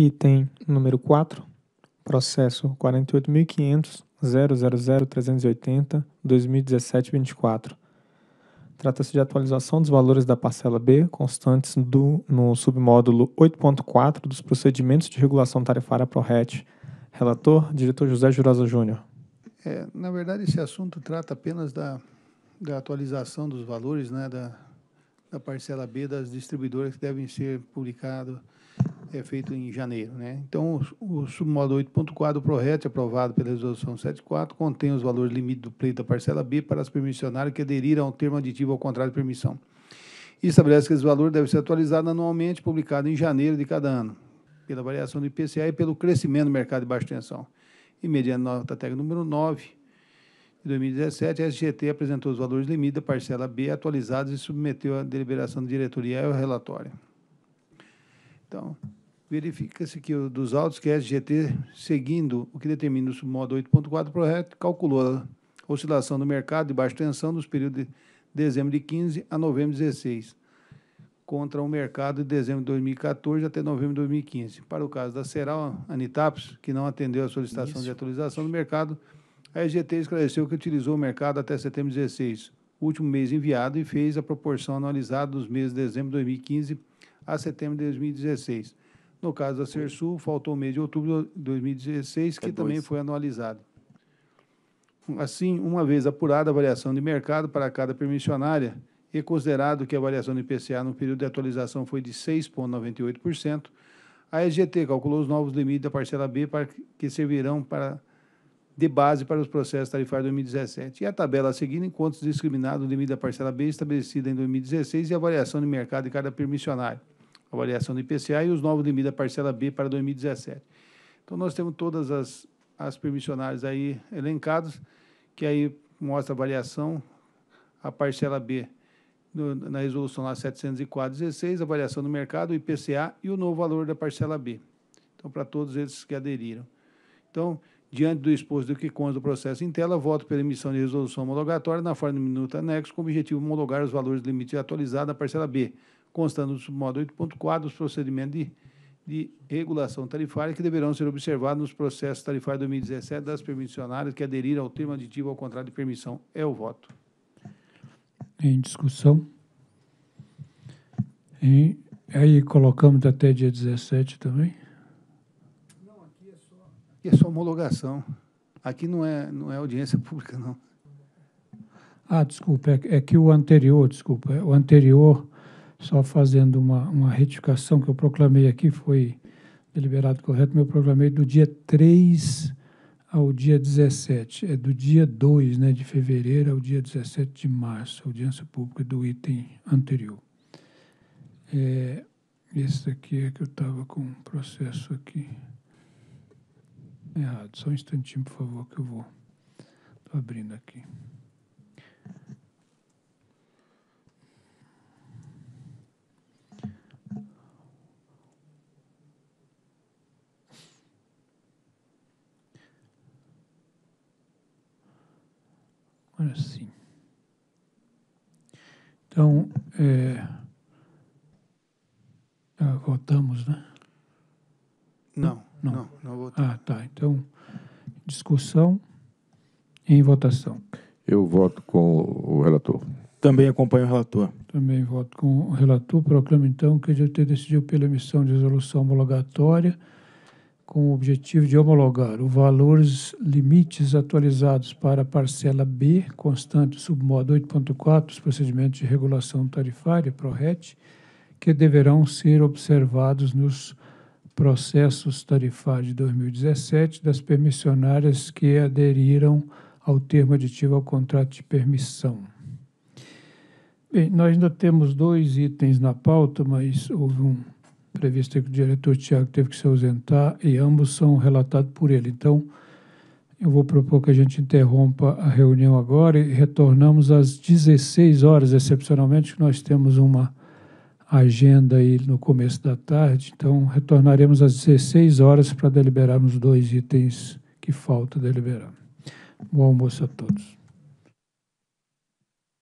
Item número 4, processo 48.500.000.380.2017.24. Trata-se de atualização dos valores da parcela B, constantes do, no submódulo 8.4 dos procedimentos de regulação tarifária ProRet. Relator, diretor José Jurosa Júnior. É, na verdade, esse assunto trata apenas da, da atualização dos valores né, da, da parcela B das distribuidoras que devem ser publicados é feito em janeiro. Né? Então, o, o submodo 8.4 do PRORET, aprovado pela Resolução 74, contém os valores limite do pleito da parcela B para as permissionárias que aderiram ao termo aditivo ao contrato de permissão. E estabelece que esse valor deve ser atualizado anualmente, publicado em janeiro de cada ano, pela variação do IPCA e pelo crescimento do mercado de baixa tensão. E, mediante nota técnica número 9, de 2017, a SGT apresentou os valores limite da parcela B atualizados e submeteu à deliberação da diretoria e ao relatório. Então, verifica-se que o, dos autos que a é SGT, seguindo o que determina o submodo 8.4, calculou a oscilação do mercado de baixa tensão nos períodos de dezembro de 15 a novembro de 16, contra o mercado de dezembro de 2014 até novembro de 2015. Para o caso da Seral Anitapos, que não atendeu a solicitação Isso. de atualização do mercado, a EGT esclareceu que utilizou o mercado até setembro de 16, último mês enviado, e fez a proporção analisada dos meses de dezembro de 2015 a setembro de 2016. No caso da Sersul, faltou o mês de outubro de 2016, que é também foi anualizado. Assim, uma vez apurada a variação de mercado para cada permissionária e considerado que a variação do IPCA no período de atualização foi de 6,98%, a EGT calculou os novos limites da parcela B para que servirão para, de base para os processos tarifários de 2017. E a tabela a seguir encontra discriminado o limite da parcela B estabelecida em 2016 e a variação de mercado de cada permissionário a variação do IPCA e os novos limites da parcela B para 2017. Então, nós temos todas as, as permissionárias aí elencadas, que aí mostra a variação, a parcela B no, na resolução lá 704,16, 16 avaliação do mercado, o IPCA e o novo valor da parcela B. Então, para todos eles que aderiram. Então, diante do exposto do que consta do processo em tela, voto pela emissão de resolução homologatória na forma do minuto anexo, com o objetivo de homologar os valores limites atualizados da parcela B, constando do submodo 8.4 os procedimentos de, de regulação tarifária que deverão ser observados nos processos tarifários 2017 das permissionárias que aderiram ao termo aditivo ao contrato de permissão. É o voto. Em discussão. E aí colocamos até dia 17 também? Não, aqui é só, aqui é só homologação. Aqui não é, não é audiência pública, não. Ah, desculpa, é, é que o anterior, desculpa, é, o anterior só fazendo uma, uma retificação que eu proclamei aqui, foi deliberado correto, mas eu proclamei do dia 3 ao dia 17, é do dia 2 né, de fevereiro ao dia 17 de março, audiência pública do item anterior. É, esse aqui é que eu estava com um processo aqui errado. Só um instantinho, por favor, que eu vou. Estou abrindo aqui. Agora sim. Então, é, voltamos, né? Não, não, não, não Ah, tá. Então, discussão em votação. Eu voto com o relator. Também acompanho o relator. Também voto com o relator. Proclamo, então, que a GT decidiu pela emissão de resolução homologatória com o objetivo de homologar os valores limites atualizados para a parcela B, constante submodo 8.4 dos procedimentos de regulação tarifária, PRORET, que deverão ser observados nos processos tarifários de 2017 das permissionárias que aderiram ao termo aditivo ao contrato de permissão. Bem, nós ainda temos dois itens na pauta, mas houve um prevista que o diretor Tiago teve que se ausentar e ambos são relatados por ele. Então, eu vou propor que a gente interrompa a reunião agora e retornamos às 16 horas, excepcionalmente, que nós temos uma agenda aí no começo da tarde. Então, retornaremos às 16 horas para deliberarmos dois itens que falta deliberar. Bom almoço a todos.